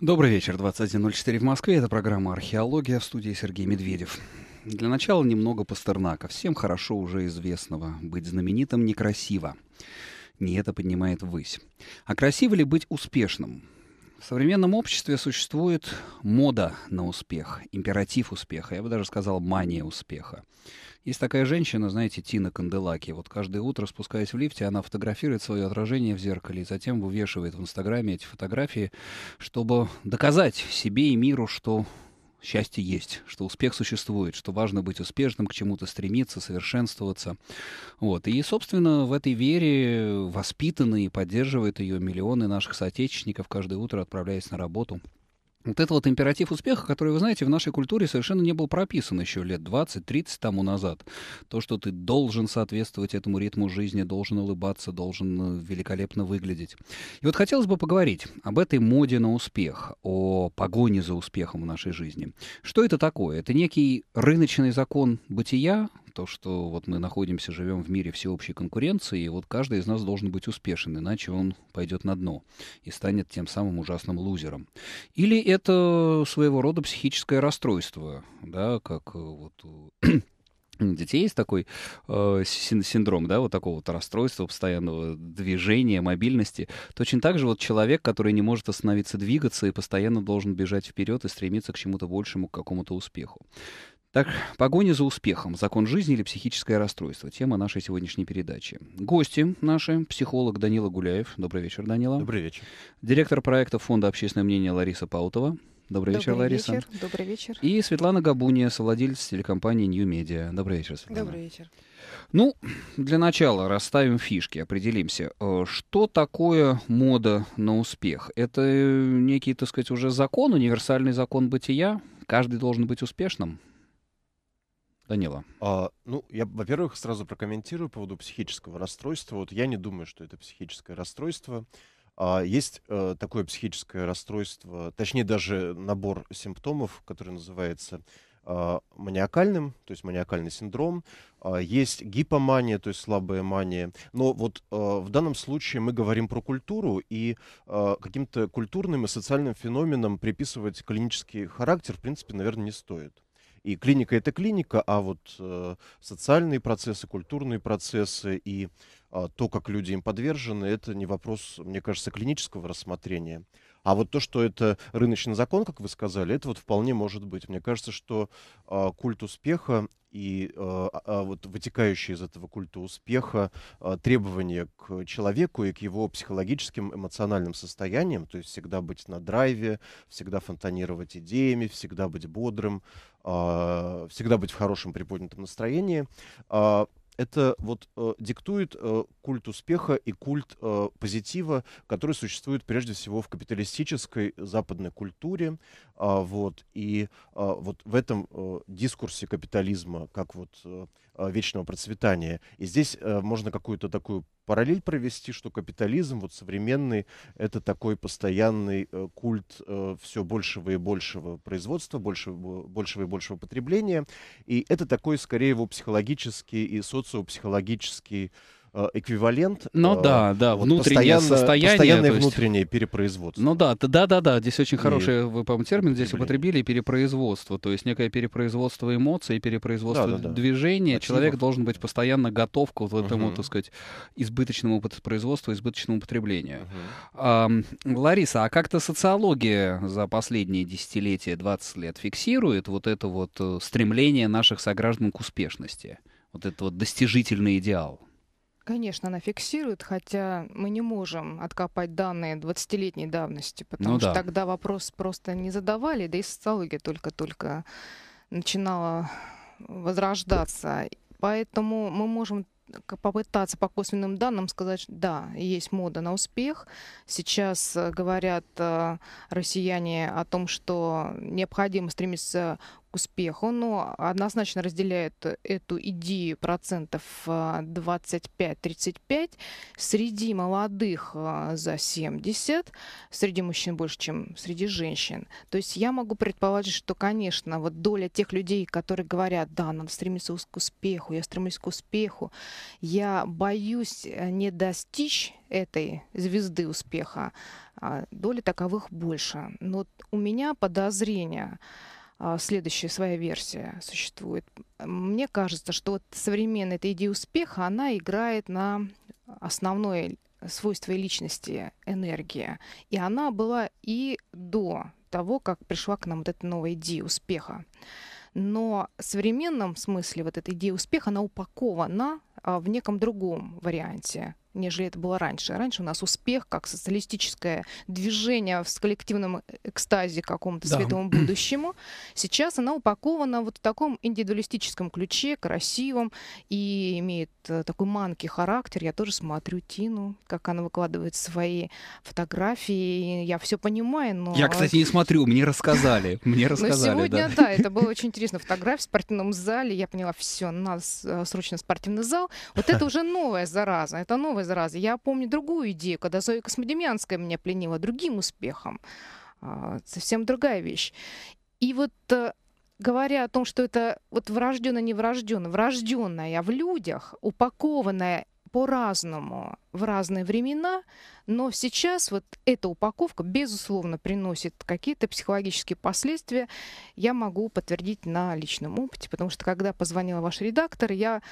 Добрый вечер, 21.04 в Москве. Это программа «Археология» в студии Сергей Медведев. Для начала немного Пастернака. Всем хорошо уже известного. Быть знаменитым некрасиво. Не это поднимает ввысь. А красиво ли быть успешным? В современном обществе существует мода на успех, императив успеха, я бы даже сказал мания успеха. Есть такая женщина, знаете, Тина Канделаки. Вот каждое утро, спускаясь в лифте, она фотографирует свое отражение в зеркале и затем вывешивает в Инстаграме эти фотографии, чтобы доказать себе и миру, что счастье есть, что успех существует, что важно быть успешным, к чему-то стремиться, совершенствоваться. Вот. И, собственно, в этой вере воспитаны и поддерживают ее миллионы наших соотечественников, каждое утро отправляясь на работу. Вот это вот императив успеха, который, вы знаете, в нашей культуре совершенно не был прописан еще лет 20-30 тому назад. То, что ты должен соответствовать этому ритму жизни, должен улыбаться, должен э, великолепно выглядеть. И вот хотелось бы поговорить об этой моде на успех, о погоне за успехом в нашей жизни. Что это такое? Это некий рыночный закон бытия, то, что вот мы находимся, живем в мире всеобщей конкуренции, и вот каждый из нас должен быть успешен, иначе он пойдет на дно и станет тем самым ужасным лузером. Или это своего рода психическое расстройство, да, как э, вот у детей есть такой э, синдром, да, вот такого вот расстройства, постоянного движения, мобильности. Точно так же вот человек, который не может остановиться двигаться и постоянно должен бежать вперед и стремиться к чему-то большему, к какому-то успеху. Так, погоня за успехом, закон жизни или психическое расстройство. Тема нашей сегодняшней передачи. Гости наши, психолог Данила Гуляев. Добрый вечер, Данила. Добрый вечер. Директор проекта Фонда общественного мнения Лариса Паутова. Добрый, добрый вечер, Лариса. Вечер, добрый вечер. И Светлана Габуния, совладелец телекомпании New Media. Добрый вечер, Светлана. Добрый вечер. Ну, для начала расставим фишки, определимся. Э, что такое мода на успех? Это некий, так сказать, уже закон, универсальный закон бытия? Каждый должен быть успешным? Данила. А, ну, я, во-первых, сразу прокомментирую по поводу психического расстройства. Вот я не думаю, что это психическое расстройство. А, есть э, такое психическое расстройство, точнее даже набор симптомов, который называется э, маниакальным, то есть маниакальный синдром. А, есть гипомания, то есть слабая мания. Но вот э, в данном случае мы говорим про культуру, и э, каким-то культурным и социальным феноменам приписывать клинический характер, в принципе, наверное, не стоит. И клиника это клиника, а вот э, социальные процессы, культурные процессы и э, то, как люди им подвержены, это не вопрос, мне кажется, клинического рассмотрения. А вот то, что это рыночный закон, как вы сказали, это вот вполне может быть. Мне кажется, что э, культ успеха и э, а, вот вытекающие из этого культа успеха э, требования к человеку и к его психологическим эмоциональным состояниям, то есть всегда быть на драйве, всегда фонтанировать идеями, всегда быть бодрым, э, всегда быть в хорошем приподнятом настроении, э, это вот э, диктует э, культ успеха и культ э, позитива, который существует прежде всего в капиталистической западной культуре, а, вот, и а, вот в этом э, дискурсе капитализма, как вот э, а, вечного процветания. И здесь э, можно какую-то такую параллель провести, что капитализм вот современный — это такой постоянный культ все большего и большего производства, большего, большего и большего потребления. И это такой, скорее, его психологический и социопсихологический Э, эквивалент. Ну э, да, да, вот внутреннее постоянно, состояние. Постоянное есть... внутреннее перепроизводство. Ну да, да, да, да, здесь очень хороший, и... Э, вы, по-моему, термин здесь употребили, перепроизводство, то есть некое перепроизводство эмоций, перепроизводство да, да, да. движения. Активов. Человек должен быть постоянно готов к вот этому, угу. так сказать, избыточному производству, избыточному потреблению. Угу. А, Лариса, а как-то социология за последние десятилетия, 20 лет фиксирует вот это вот стремление наших сограждан к успешности? Вот этот вот достижительный идеал? Конечно, она фиксирует, хотя мы не можем откопать данные 20-летней давности, потому ну, что да. тогда вопрос просто не задавали, да и социология только-только начинала возрождаться. Поэтому мы можем попытаться по косвенным данным сказать, что да, есть мода на успех. Сейчас э, говорят э, россияне о том, что необходимо стремиться к успеху, но однозначно разделяет эту идею процентов 25-35. А, среди молодых а, за 70, среди мужчин больше, чем среди женщин. То есть я могу предположить, что, конечно, вот доля тех людей, которые говорят, да, надо стремиться к успеху, я стремлюсь к успеху, я боюсь э, не достичь этой звезды успеха, а, доля таковых больше. Но у меня подозрение, а, следующая своя версия существует. Мне кажется, что вот современная эта идея успеха, она играет на основное свойство личности энергия. И она была и до того, как пришла к нам вот эта новая идея успеха. Но в современном смысле вот эта идея успеха, она упакована а, в неком другом варианте нежели это было раньше. Раньше у нас успех как социалистическое движение в коллективном экстазе какому-то да. светлому будущему. Сейчас она упакована вот в таком индивидуалистическом ключе, красивом и имеет э, такой манкий характер. Я тоже смотрю Тину, как она выкладывает свои фотографии. Я все понимаю, но... Я, кстати, не смотрю, мне рассказали. Мне ну, рассказали, сегодня, да. это было очень интересно. Фотографии в спортивном зале. Я поняла, все, нас э, срочно спортивный зал. Вот это уже новая зараза, это новая новой заразы. Я помню другую идею, когда Зоя Космодемьянская меня пленила другим успехом. А, совсем другая вещь. И вот э, говоря о том, что это вот врожденно, не врожденно, врожденное а в людях, упакованное по-разному, в разные времена, но сейчас вот эта упаковка, безусловно, приносит какие-то психологические последствия. Я могу подтвердить на личном опыте, потому что когда позвонила ваш редактор, я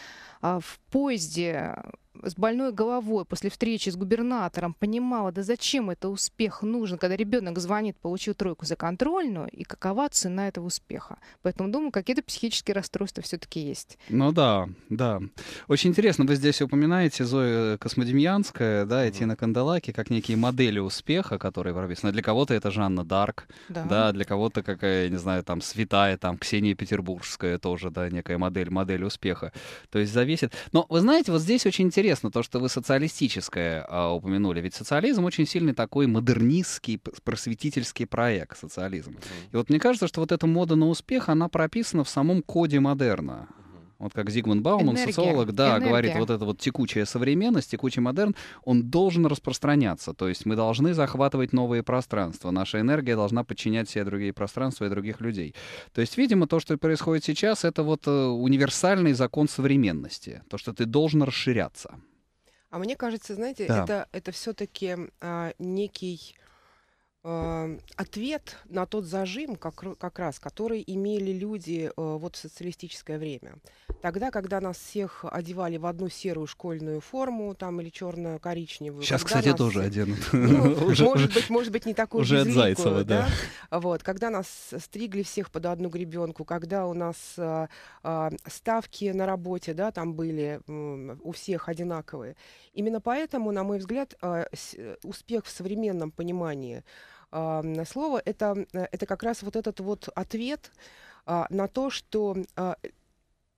а, в поезде с больной головой после встречи с губернатором понимала, да зачем это успех нужен, когда ребенок звонит, получил тройку за контрольную, и какова цена этого успеха. Поэтому, думаю, какие-то психические расстройства все-таки есть. Ну да, да. Очень интересно, вы здесь упоминаете Зоя Космодемьян, христианское, да, эти на hmm как некие модели успеха, которые прописаны. Для кого-то это Жанна Дарк, да, да для кого-то какая, не знаю, там, святая, там, Ксения Петербургская тоже, да, некая модель, модель успеха. То есть зависит. Но вы знаете, вот здесь очень интересно то, что вы социалистическое а, упомянули. Ведь социализм очень сильный такой модернистский, просветительский проект, социализм. mm И вот мне кажется, что вот эта мода на успех, она прописана в самом коде модерна вот как Зигмунд Бауман, энергия, социолог, да, энергия. говорит, вот эта вот текучая современность, текучий модерн, он должен распространяться. То есть мы должны захватывать новые пространства. Наша энергия должна подчинять себе другие пространства и других людей. То есть, видимо, то, что происходит сейчас, это вот э, универсальный закон современности. То, что ты должен расширяться. А мне кажется, знаете, да. это, это все-таки а, некий Э, ответ на тот зажим, как, как раз, который имели люди э, вот в социалистическое время. Тогда, когда нас всех одевали в одну серую школьную форму, там, или черно-коричневую. Сейчас, кстати, нас... тоже оденут. Ну, уже, может быть, может быть, не такую Уже безликую, от Зайцева, да. да. Вот, когда нас стригли всех под одну гребенку, когда у нас а, а, ставки на работе, да, там были м, у всех одинаковые. Именно поэтому, на мой взгляд, а, успех в современном понимании – э, слово, это, э, это как раз вот этот вот ответ э, на то, что а, э,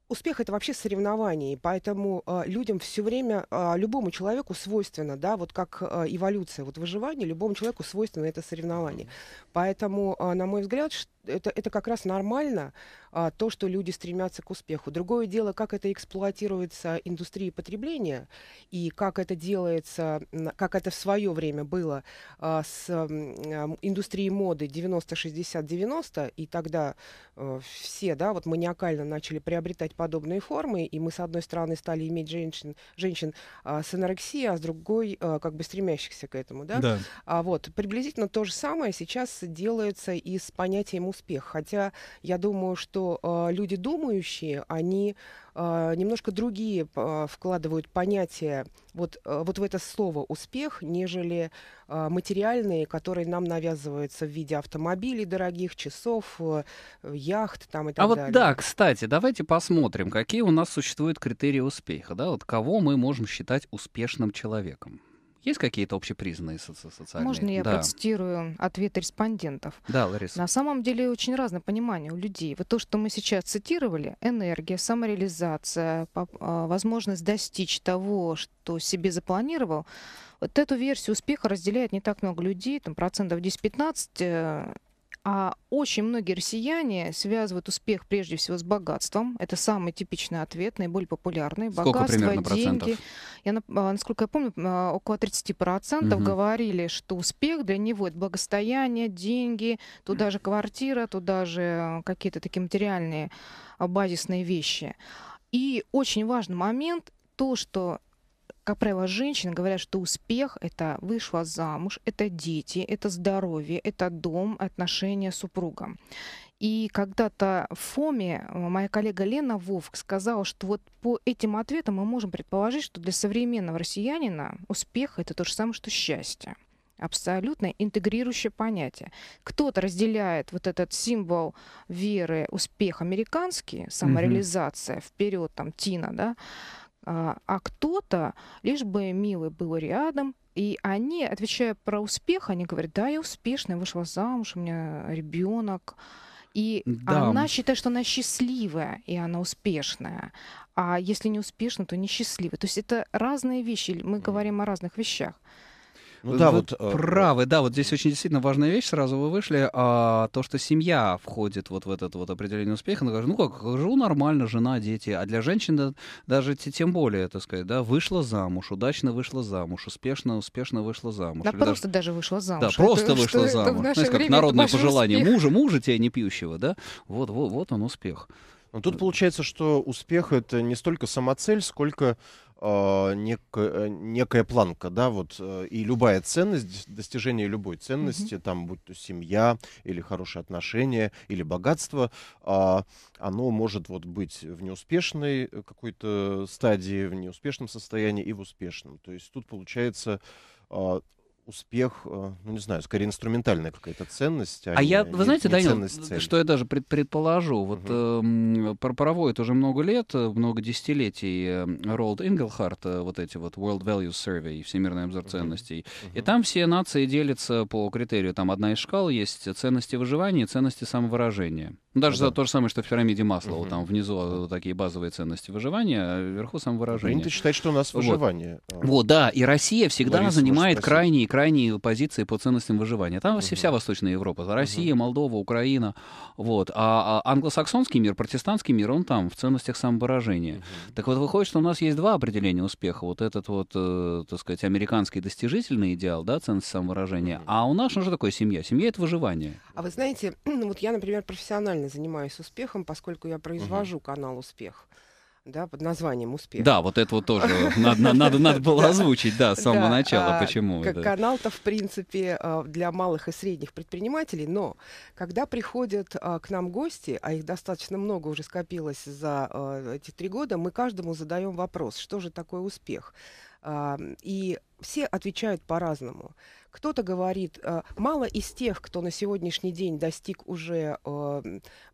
успех это вообще соревнование, поэтому э, людям все время, э, любому человеку свойственно, да, вот как э, эволюция, вот выживание, любому человеку свойственно это соревнование. Поэтому, э, на мой взгляд, это, это как раз нормально, а, то, что люди стремятся к успеху. Другое дело, как это эксплуатируется индустрией потребления и как это делается, как это в свое время было а, с а, индустрией моды 90-60-90, и тогда а, все, да, вот маниакально начали приобретать подобные формы, и мы, с одной стороны, стали иметь женщин, женщин а, с анорексией, а с другой, а, как бы стремящихся к этому, да? да. А, вот, приблизительно то же самое сейчас делается и с понятием успех, хотя я думаю, что что э, люди думающие, они э, немножко другие э, вкладывают понятия вот, э, вот в это слово «успех», нежели э, материальные, которые нам навязываются в виде автомобилей дорогих, часов, э, яхт там, и так а далее. А вот да, кстати, давайте посмотрим, какие у нас существуют критерии успеха. Да? Вот кого мы можем считать успешным человеком? Есть какие-то общепризнанные соци социальные? Можно я да. процитирую ответ респондентов? Да, Лариса. На самом деле очень разное понимание у людей. Вот то, что мы сейчас цитировали, энергия, самореализация, а, возможность достичь того, что себе запланировал, вот эту версию успеха разделяет не так много людей, там процентов 10-15, а очень многие россияне связывают успех прежде всего с богатством. Это самый типичный ответ, наиболее популярный. Сколько Богатство, примерно процентов? деньги. Я, а, насколько я помню, а, около 30% угу. говорили, что успех для него это благостояние деньги, туда же квартира, туда же какие-то такие материальные а, базисные вещи. И очень важный момент то, что как правило, женщины говорят, что успех – это вышла замуж, это дети, это здоровье, это дом, отношения с супругом. И когда-то в ФОМе э, моя коллега Лена Вовк сказала, что вот по этим ответам мы можем предположить, что для современного россиянина успех – это то же самое, что счастье. Абсолютно интегрирующее понятие. Кто-то разделяет вот этот символ веры, успех американский, самореализация, вперед там Тина, да, а, а кто-то, лишь бы милый был рядом, и они, отвечая про успех, они говорят, да, я успешная, вышла замуж, у меня ребенок. И да. она считает, что она счастливая, и она успешная. А если не успешна, то несчастливая. То есть это разные вещи. Мы говорим о разных вещах. Ну да, вот а, правы, да, вот здесь очень действительно важная вещь, сразу вы вышли, а, то, что семья входит вот в этот вот определение успеха, ну как, ну как, живу нормально, жена, дети, а для женщин даже тем более, так сказать, да, вышла замуж, удачно вышла замуж, успешно, успешно вышла замуж. Да просто даже, вышла замуж. Да, просто вышла замуж. Знаешь, ну, как народное пожелание мужа, мужа тебя не пьющего, да, вот, вот, вот он успех. Но ну, тут э, получается, что успех это не столько самоцель, сколько а, нек, некая планка, да, вот, э, и любая ценность, достижение любой ценности, mm-hmm. там, будь то семья или хорошие отношения, или богатство, а, оно может вот быть в неуспешной э, какой-то стадии, в неуспешном состоянии и в успешном. То есть тут получается а, успех, э, ну не знаю, скорее инструментальная какая-то ценность. А, а не, я, вы не, знаете, не Данил, ценность, что я даже пред, предположу, вот угу. э, эм, проводит уже много лет, э, много десятилетий э, Ролд Инглхарт, вот эти вот World Value Survey, Всемирный обзор угу. ценностей, угу. и там все нации делятся по критерию, там одна из шкал есть ценности выживания и ценности самовыражения. Ну, даже да. за то же самое, что в пирамиде масла. Угу. Там внизу а, такие базовые ценности выживания, а вверху самовыражение. Ну, принято считать, что у нас выживание. Вот, а, вот да. И Россия всегда Лариса, занимает крайние крайние позиции по ценностям выживания. Там угу. вся Восточная Европа. Россия, угу. Молдова, Украина. Вот. А, а англосаксонский мир, протестантский мир, он там в ценностях самовыражения. Угу. Так вот, выходит, что у нас есть два определения успеха. Вот этот вот, э, так сказать, американский достижительный идеал, да, ценность самовыражения. Угу. А у нас, ну что такое семья? Семья — это выживание. А вы знаете, ну, вот я, например, профессионально профессионально занимаюсь успехом, поскольку я произвожу угу. канал «Успех» да, под названием «Успех». Да, вот это вот тоже надо, надо, надо было озвучить, да, с самого да, начала, а, почему. Как да. канал-то, в принципе, а, для малых и средних предпринимателей, но когда приходят а, к нам гости, а их достаточно много уже скопилось за эти три года, мы каждому задаем вопрос, что же такое успех? И все отвечают по-разному. Кто-то говорит, э, мало из тех, кто на сегодняшний день достиг уже э,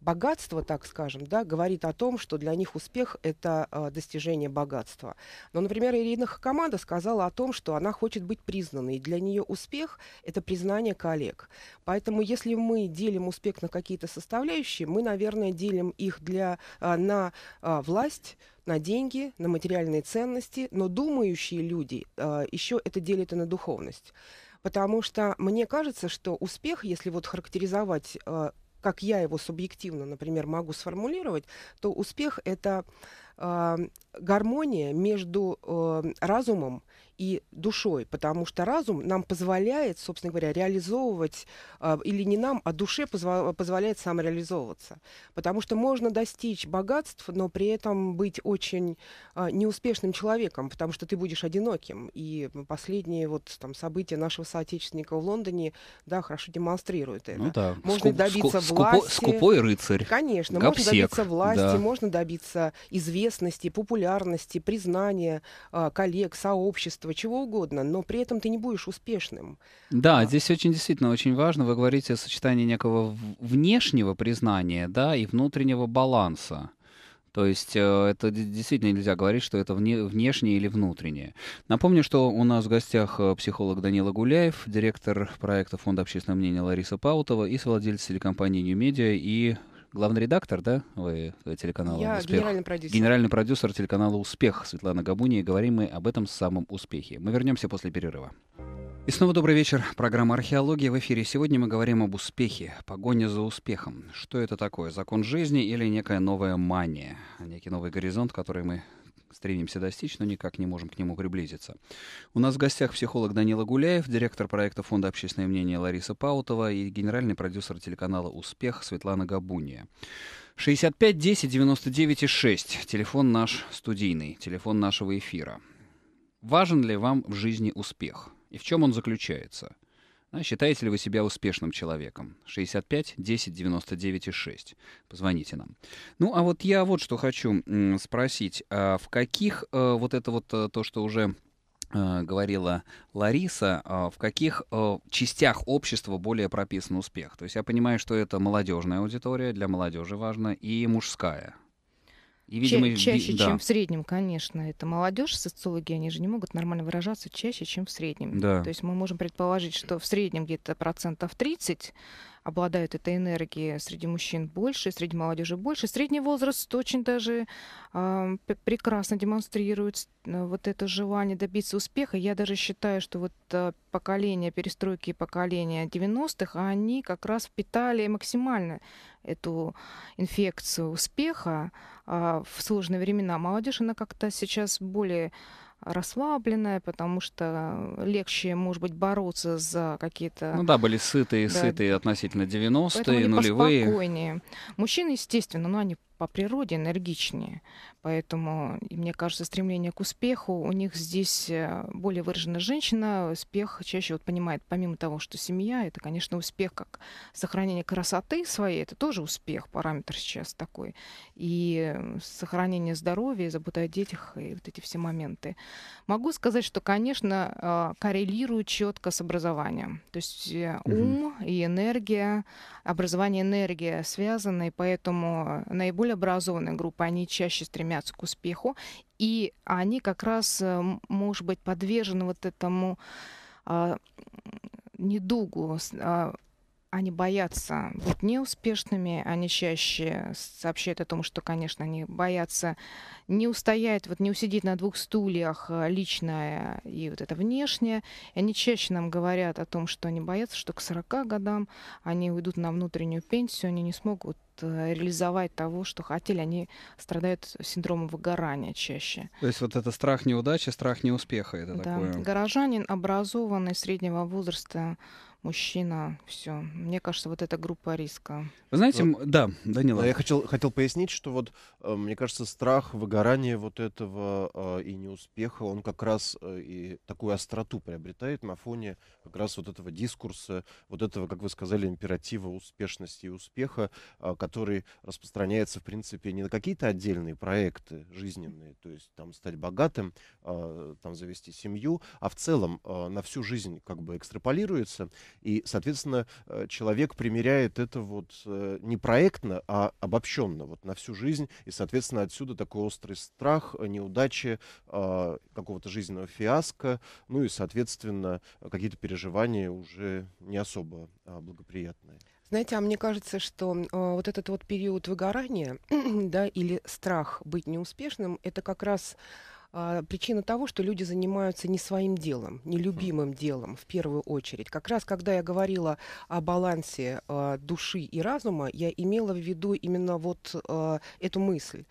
богатства, так скажем, да, говорит о том, что для них успех – это э, достижение богатства. Но, например, Ирина Хакамада сказала о том, что она хочет быть признанной. для нее успех – это признание коллег. Поэтому, если мы делим успех на какие-то составляющие, мы, наверное, делим их для, на власть, на деньги, на материальные ценности, но думающие люди э, еще это делят и на духовность. Потому что мне кажется, что успех, если вот характеризовать, э, как я его субъективно, например, могу сформулировать, то успех это гармония между эм, разумом и душой, потому что разум нам позволяет, собственно говоря, реализовывать, а, или не нам, а душе позволяет самореализовываться. Потому что можно достичь богатств, но при этом быть очень а, неуспешным человеком, потому что ты будешь одиноким. И последние вот, там, события нашего соотечественника в Лондоне да, хорошо демонстрируют это. Ну, да. Можно Скуп- добиться скуп- власти. Скупой рыцарь. Конечно, Гапсек, можно добиться власти, да. можно добиться известности известности, популярности, признания а, коллег, сообщества, чего угодно, но при этом ты не будешь успешным. Да, а. здесь очень действительно очень важно, вы говорите о сочетании некого внешнего признания да, и внутреннего баланса. То есть э, это действительно нельзя говорить, что это внешнее или внутреннее. Напомню, что у нас в гостях э, психолог Данила Гуляев, директор проекта Фонда общественного мнения Лариса Паутова и совладелец телекомпании New Media и главный редактор, да, вы телеканала Я «Успех»? генеральный продюсер. Генеральный продюсер телеканала «Успех» Светлана Габуни, и говорим мы об этом самом успехе. Мы вернемся после перерыва. И снова добрый вечер. Программа «Археология» в эфире. Сегодня мы говорим об успехе, погоне за успехом. Что это такое? Закон жизни или некая новая мания? Некий новый горизонт, который мы стремимся достичь, но никак не можем к нему приблизиться. У нас в гостях психолог Данила Гуляев, директор проекта Фонда общественное мнение Лариса Паутова и генеральный продюсер телеканала «Успех» Светлана Габуния. 65 10 99 6. Телефон наш студийный, телефон нашего эфира. Важен ли вам в жизни успех? И в чем он заключается? А считаете ли вы себя успешным человеком? 65 10 99 6. Позвоните нам. Ну, а вот я вот что хочу спросить. А в каких э, вот это вот э, то, что уже э, говорила Лариса, а в каких частях общества более прописан успех? То есть я понимаю, что это молодежная аудитория, для молодежи важно, и мужская и, видимо, Ча- чаще, да. чем в среднем, конечно. Это молодежь, социологи, они же не могут нормально выражаться чаще, чем в среднем. Да. То есть мы можем предположить, что в среднем где-то процентов 30 обладают этой энергией среди мужчин больше, среди молодежи больше. Средний возраст очень даже э, прекрасно демонстрирует э, вот это желание добиться успеха. Я даже считаю, что вот э, поколение перестройки и поколение 90-х, они как раз впитали максимально эту инфекцию успеха э, в сложные времена. Молодежь, она как-то сейчас более расслабленная, потому что легче, может быть, бороться за какие-то... Ну да, были сытые, да. сытые относительно 90-е, нулевые. Мужчины, естественно, но ну, они по природе энергичнее. Поэтому, мне кажется, стремление к успеху у них здесь э, более выражена женщина. Успех чаще вот понимает, помимо того, что семья, это, конечно, успех как сохранение красоты своей, это тоже успех, параметр сейчас такой. И сохранение здоровья, забота о детях и вот эти все моменты. Могу сказать, что, конечно, а, коррелирует четко с образованием. То есть э, ум угу. и энергия, образование энергия связаны, и поэтому наиболее более образованная группа, они чаще стремятся к успеху, и они как раз, э, может быть, подвержены вот этому а, недугу а, они боятся быть неуспешными, они чаще сообщают о том, что, конечно, они боятся не устоять, вот не усидеть на двух стульях э, личное и вот это внешнее. И они чаще нам говорят о том, что они боятся, что к 40 годам они уйдут на внутреннюю пенсию, они не смогут э, реализовать того, что хотели, они страдают синдромом выгорания чаще. То есть вот это страх неудачи, страх неуспеха, это да. такое? Горожанин, образованный, среднего возраста мужчина, все. Мне кажется, вот эта группа риска. Вы знаете, вот. да, Данила. А я хотел, хотел пояснить, что вот, э, мне кажется, страх, выгорания вот этого э, и неуспеха, он как раз э, и такую остроту приобретает на фоне как раз вот этого дискурса, вот этого, как вы сказали, императива успешности и успеха, который распространяется, в принципе, не на какие-то отдельные проекты жизненные, то есть там стать богатым, там завести семью, а в целом на всю жизнь как бы экстраполируется. И, соответственно, э, человек примеряет это вот э, не проектно, а обобщенно вот на всю жизнь. И, соответственно, отсюда такой острый страх, э, неудачи, а, какого-то жизненного фиаско, ну и, соответственно, какие-то переживания уже не особо а, благоприятные. Знаете, а мне кажется, что э, вот этот вот период выгорания, да, или страх быть неуспешным, это как раз а, причина того, что люди занимаются не своим делом, не любимым делом в первую очередь. Как раз когда я говорила о балансе а, души и разума, я имела в виду именно вот а, эту мысль.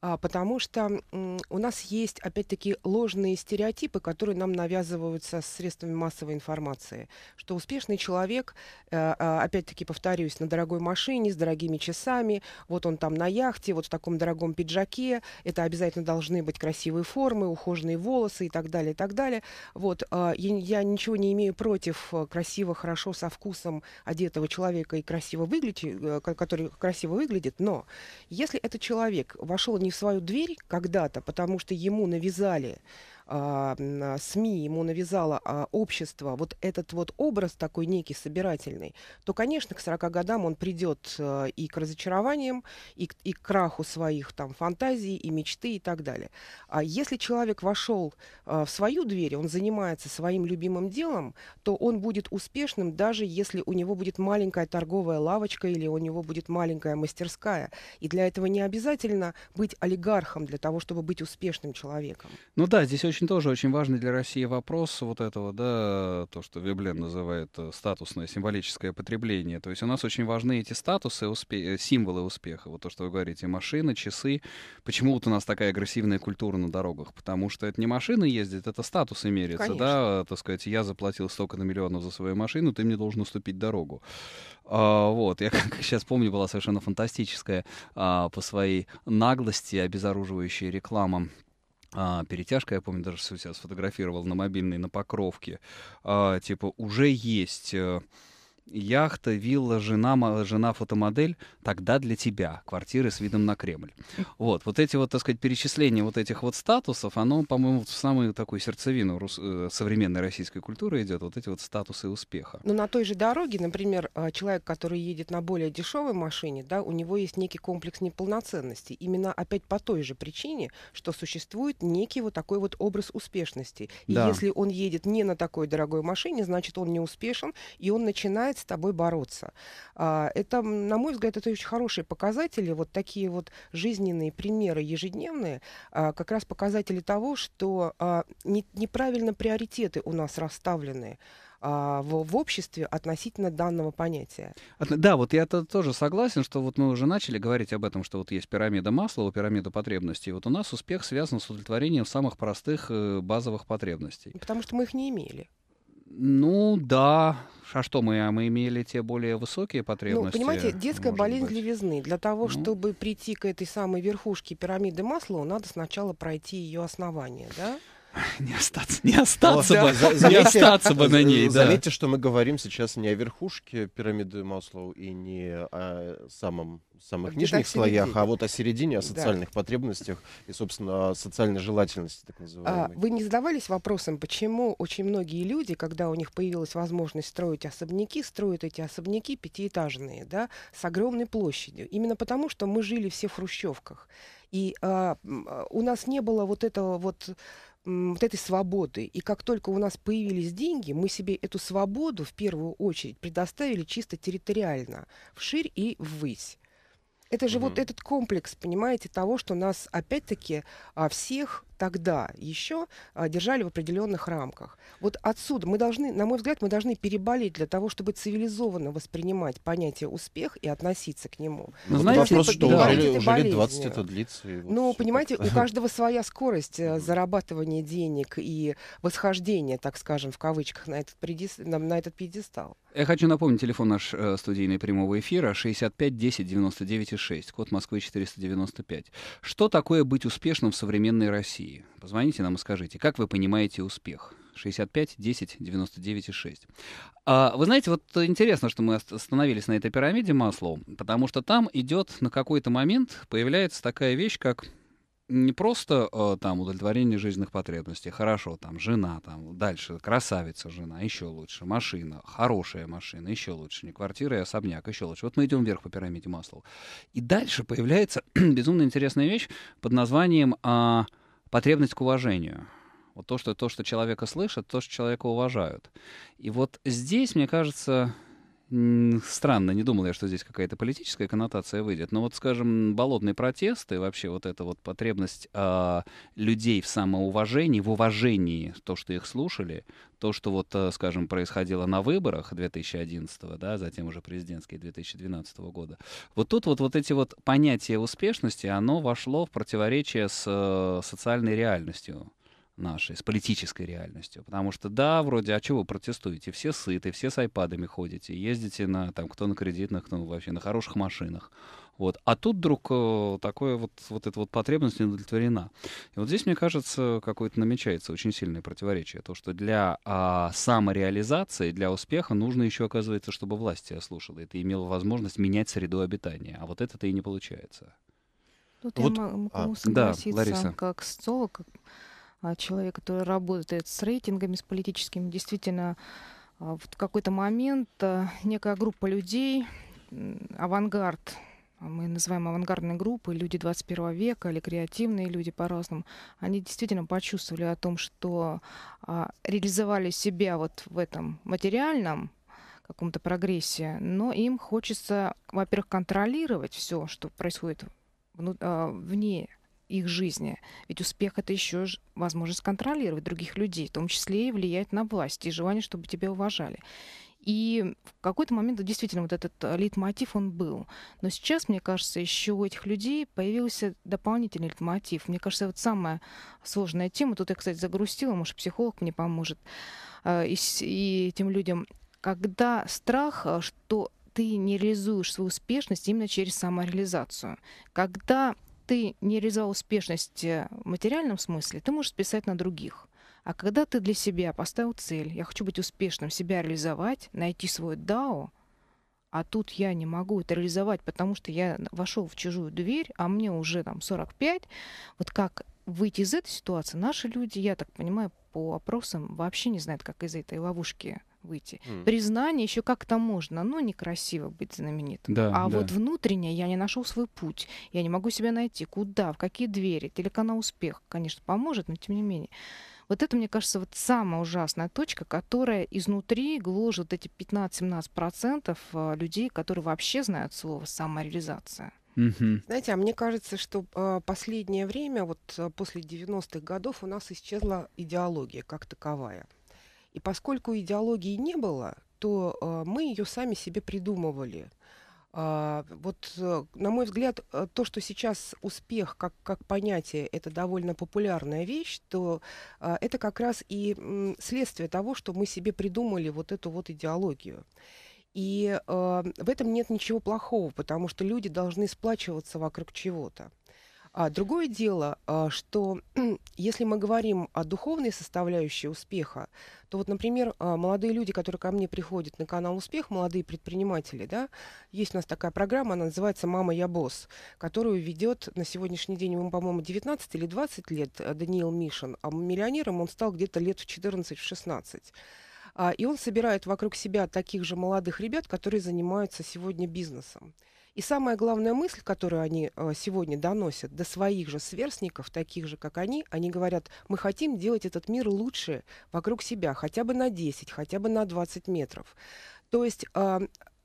А, потому что м, у нас есть, опять-таки, ложные стереотипы, которые нам навязываются с средствами массовой информации. Что успешный человек, а, а, опять-таки, повторюсь, на дорогой машине, с дорогими часами, вот он там на яхте, вот в таком дорогом пиджаке, это обязательно должны быть красивые формы, формы, ухоженные волосы и так далее, и так далее. Вот, а, я, я ничего не имею против э, красиво, хорошо, со вкусом одетого человека и красиво выглядит, э, который красиво выглядит, но если этот человек вошел не в свою дверь когда-то, потому что ему навязали а, а, СМИ ему навязало а, общество вот этот вот образ такой некий собирательный, то, конечно, к 40 годам он придет и к разочарованиям, и к, и к краху своих там фантазий и мечты и так далее. А если человек вошел в свою дверь, он занимается своим любимым делом, то он будет успешным, даже если у него будет маленькая торговая лавочка или у него будет маленькая мастерская. И для этого не обязательно быть олигархом, для того, чтобы быть успешным человеком. Ну да, здесь очень очень тоже очень важный для России вопрос вот этого, да, то, что Веблен называет э, статусное символическое потребление. То есть у нас очень важны эти статусы, успе... символы успеха. Вот то, что вы говорите, машины, часы. Почему вот у нас такая агрессивная культура на дорогах? Потому что это не машины ездят, это статусы мерятся, Конечно. да, так сказать, я заплатил столько-то миллионов за свою машину, ты мне должен уступить дорогу. А, вот, я как сейчас помню, была совершенно фантастическая а, по своей наглости обезоруживающая реклама а, перетяжка, я помню, даже у себя сфотографировал на мобильной, на покровке, а, типа, уже есть э, яхта, вилла, жена, жена фотомодель, тогда для тебя квартиры с видом на Кремль. Вот, вот эти вот, так сказать, перечисления вот этих вот статусов, оно, по-моему, в самую такую сердцевину рус... Э, современной российской культуры идет, вот эти вот статусы успеха. Но ну, на той же дороге, например, а, человек, который едет на более дешевой машине, да, у него есть некий комплекс неполноценности. Именно опять по той же причине, что существует некий вот такой вот образ успешности. И да. если он едет не на такой дорогой машине, значит, он не успешен, и он начинает с тобой бороться. А, это, на мой взгляд, это очень хорошие показатели, вот такие вот жизненные примеры ежедневные, а, как раз показатели того, что а, неправильно приоритеты у нас расставлены в, в обществе относительно данного понятия. Да, вот я -то тоже согласен, что вот мы уже начали говорить об этом, что вот есть пирамида масла, пирамида потребностей. Вот у нас успех связан с удовлетворением самых простых э, базовых потребностей. Потому что мы их не имели. Ну да, а что мы, а мы имели те более высокие ну, потребности? Ну, понимаете, детская болезнь быть. левизны. Для того, ну. чтобы прийти к этой самой верхушке пирамиды масла, надо сначала пройти ее основание, да? Не остаться, не остаться бы, да, заметьте, не остаться бы на ней, да. Заметьте, что мы говорим сейчас не о верхушке пирамиды Маслоу и не о самом, самых а Где нижних слоях, а вот о середине, о социальных да. потребностях и, собственно, о социальной желательности, так а, называемой. А, вы не задавались вопросом, почему очень многие люди, когда у них появилась возможность строить особняки, строят эти особняки пятиэтажные, да, с огромной площадью? Именно потому, что мы жили все в хрущевках. И а, а у нас не было вот этого вот вот этой свободы. И как только у нас появились деньги, мы себе эту свободу в первую очередь предоставили чисто территориально, вширь и ввысь. Это же mm-hmm. вот этот комплекс, понимаете, того, что нас опять-таки а, всех тогда еще а, держали в определенных рамках. Вот отсюда мы должны, на мой взгляд, мы должны переболеть для того, чтобы цивилизованно воспринимать понятие успех и относиться к нему. Ну, знаете, вопрос, что да. жили, жили 20 это длится. вот ну, понимаете, так. у каждого своя скорость э, зарабатывания денег и восхождения, так скажем, в кавычках, на этот, предис... на, на этот пьедестал. Я хочу напомнить, телефон наш э, студийный прямого эфира 65 10 99 6, код Москвы 495. Что такое быть успешным в современной России? терапии. Позвоните нам и скажите, как вы понимаете успех? 65 10 99 6. А, вы знаете, вот интересно, что мы остановились на этой пирамиде Маслоу, потому что там идет на какой-то момент появляется такая вещь, как не просто э, там удовлетворение жизненных потребностей, хорошо, там жена, там дальше красавица жена, еще лучше, машина, хорошая машина, еще лучше, не квартира и особняк, еще лучше. Вот мы идем вверх по пирамиде Маслоу. И дальше появляется безумно интересная вещь под названием э, потребность к уважению. Вот то, что, то, что человека слышат, то, что человека уважают. И вот здесь, мне кажется, странно, не думал я, что здесь какая-то политическая коннотация выйдет, но вот, скажем, болотные протесты, вообще вот эта вот потребность э, людей в самоуважении, в уважении, то, что их слушали, то, что вот, э, скажем, происходило на выборах 2011, да, затем уже президентские 2012 года, вот тут вот, вот эти вот понятия успешности, оно вошло в противоречие с э, социальной реальностью нашей, с политической реальностью. Потому что, да, вроде, а чего вы протестуете? Все сыты, все с айпадами ходите, ездите на, там, кто на кредитных, кто ну, вообще на хороших машинах. Вот. А тут вдруг э, такое вот, вот эта вот потребность не удовлетворена. И вот здесь, мне кажется, какое-то намечается очень сильное противоречие. То, что для а, самореализации, для успеха нужно еще, оказывается, чтобы власть тебя слушала, и ты имел возможность менять среду обитания. А вот это-то и не получается. Тут вот, я а, могу а, да, Лариса. как социолог, а, человек, который работает с рейтингами, с политическими, действительно а, в какой-то момент а, некая группа людей, авангард, мы называем авангардной группой, люди 21 века или креативные люди по-разному, они действительно почувствовали о том, что реализовали себя вот в этом материальном каком-то прогрессе, но им хочется, во-первых, контролировать все, что происходит вне их жизни. Ведь успех — это еще возможность контролировать других людей, в том числе и влиять на власть, и желание, чтобы тебя уважали. И в какой-то момент действительно вот этот э, лейтмотив, он был. Но сейчас, мне кажется, еще у этих людей появился дополнительный лейтмотив. Мне кажется, вот самая сложная тема, тут я, кстати, загрустила, может, психолог мне поможет, э, и, и этим людям, когда страх, э, что ты не реализуешь свою успешность именно через самореализацию. Когда ты не резал успешность э, в материальном смысле, ты можешь списать на других. А когда ты для себя поставил цель, я хочу быть успешным, себя реализовать, найти свой дао, а тут я не могу это реализовать, потому что я вошел в чужую дверь, а мне уже там 45, вот как выйти из этой ситуации, наши люди, я так понимаю, по опросам вообще не знают, как из этой ловушки выйти. Mm. Признание еще как-то можно, но некрасиво быть знаменитым. Да, а да. вот внутреннее я не нашел свой путь, я не могу себя найти, куда, в какие двери. Телеканал «Успех», конечно, поможет, но тем не менее. Вот это, мне кажется, вот самая ужасная точка, которая изнутри гложет эти 15-17% э, людей, которые вообще знают слово «самореализация». Угу. Знаете, а мне кажется, что э, последнее время, вот э, после 90-х годов, у нас исчезла идеология как таковая. И поскольку идеологии не было, то э, мы ее сами себе придумывали. А, вот, э, на мой взгляд, э, то, что сейчас успех как, как понятие, это довольно популярная вещь, то это как раз и следствие того, что мы себе придумали вот эту вот идеологию. И э, в этом нет ничего плохого, потому что люди должны сплачиваться вокруг чего-то. А другое дело, а, что если мы говорим о духовной составляющей успеха, то вот, например, а, молодые люди, которые ко мне приходят на канал «Успех», молодые предприниматели, да, есть у нас такая программа, она называется «Мама, я босс», которую ведет на сегодняшний день, ему, по-моему, 19 или 20 лет э, Даниил Мишин, а миллионером он стал где-то лет в 14-16. А, и он собирает вокруг себя таких же молодых ребят, которые занимаются сегодня бизнесом. И самая главная мысль, которую они э, сегодня доносят до своих же сверстников, таких же, как они, они говорят, мы хотим делать этот мир лучше вокруг себя, хотя бы на 10, хотя бы на 20 метров. То есть а,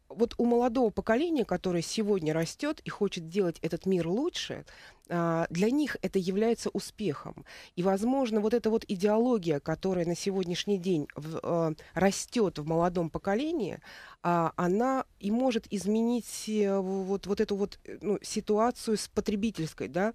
вот у молодого поколения, которое сегодня растет и хочет делать этот мир лучше, а, для них это является успехом. И, возможно, вот эта вот идеология, которая на сегодняшний день а, растет в молодом поколении, а, она и может изменить э, вот, вот эту вот э, ну, ситуацию с потребительской, да,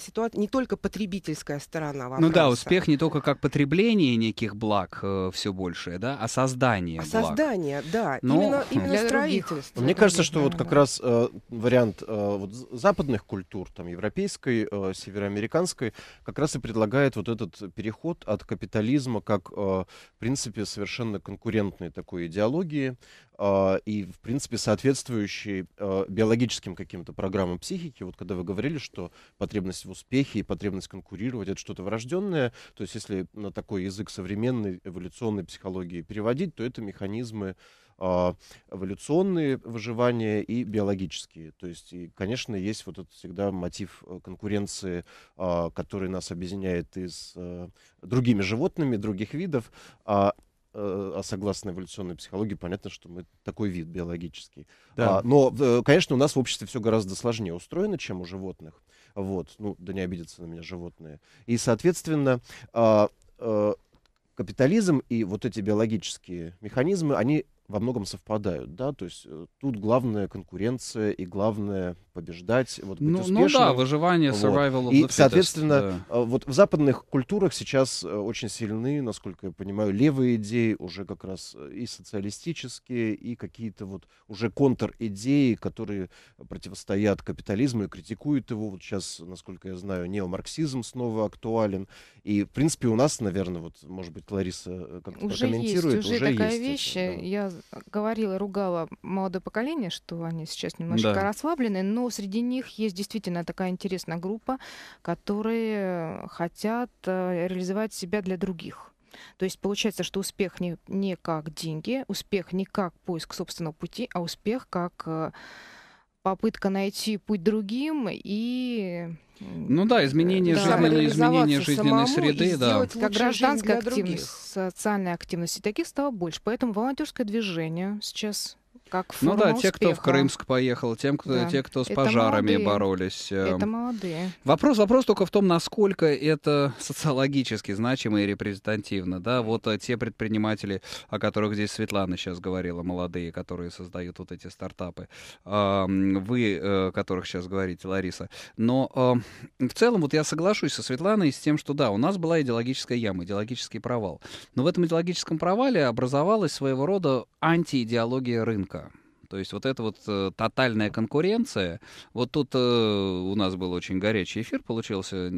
ситуа... не только потребительская сторона вопроса. Ну да, успех не только как потребление неких благ э, все большее, да, а создание а благ. Создание, да, Но... Ну, именно, хм. именно строительство. Других. Мне кажется, что вот как раз э, вариант э, вот западных культур, там, европейских, европейской, э, североамериканской, как раз и предлагает вот этот переход от капитализма как, э, в принципе, совершенно конкурентной такой идеологии э, и, в принципе, соответствующей э, биологическим каким-то программам психики. Вот когда вы говорили, что потребность в успехе и потребность конкурировать — это что-то врожденное, то есть если на такой язык современной эволюционной психологии переводить, то это механизмы а, эволюционные выживания и биологические. То есть, и, конечно, есть вот этот всегда мотив э, конкуренции, а, который нас объединяет и с э, другими животными, других видов а, э, а согласно эволюционной психологии, понятно, что мы такой вид биологический. Да. А, но, конечно, у нас в обществе все гораздо сложнее устроено, чем у животных. Вот, ну, да не обидятся на меня животные. И, соответственно, капитализм и вот эти биологические механизмы, они во многом совпадают, да, то есть э, тут главная конкуренция и главное побеждать, вот быть ну, ну успешным. Ну да, выживание, survival вот. of the И, fittest, соответственно, да. Э, вот в западных культурах сейчас э, очень сильны, насколько я понимаю, левые идеи уже как раз э, и социалистические, и какие-то вот уже контр-идеи, которые противостоят капитализму и критикуют его. Вот сейчас, насколько я знаю, неомарксизм снова актуален. И, в принципе, у нас, наверное, вот, может быть, Лариса как-то уже прокомментирует. Есть, уже, уже такая есть вещь. Это, да. Я говорила, ругала молодое поколение, что они сейчас немножко да. расслаблены, но среди них есть действительно такая интересная группа, которые хотят э, реализовать себя для других. То есть получается, что успех не, не как деньги, успех не как поиск собственного пути, а успех как э, попытка найти путь другим и ну да, изменение да. жизненной, изменение жизненной среды, да. Как гражданская активность, других. социальная активность. И таких стало больше. Поэтому волонтерское движение сейчас как форма Ну да, те, кто в Крымск поехал, тем, кто, да. те, кто с это пожарами молодые. боролись. Э, это молодые. Вопрос, вопрос только в том, насколько это социологически значимо и репрезентативно. Да, вот э, те предприниматели, о которых здесь Светлана сейчас говорила, молодые, которые создают вот эти стартапы, вы, э, о которых сейчас говорите, Лариса. Но в целом вот я соглашусь со Светланой с тем, что да, у нас была идеологическая яма, идеологический провал. Но в этом идеологическом провале образовалась своего рода антиидеология рынка то есть вот эта вот э, тотальная конкуренция, вот тут э, у нас был очень горячий эфир, получился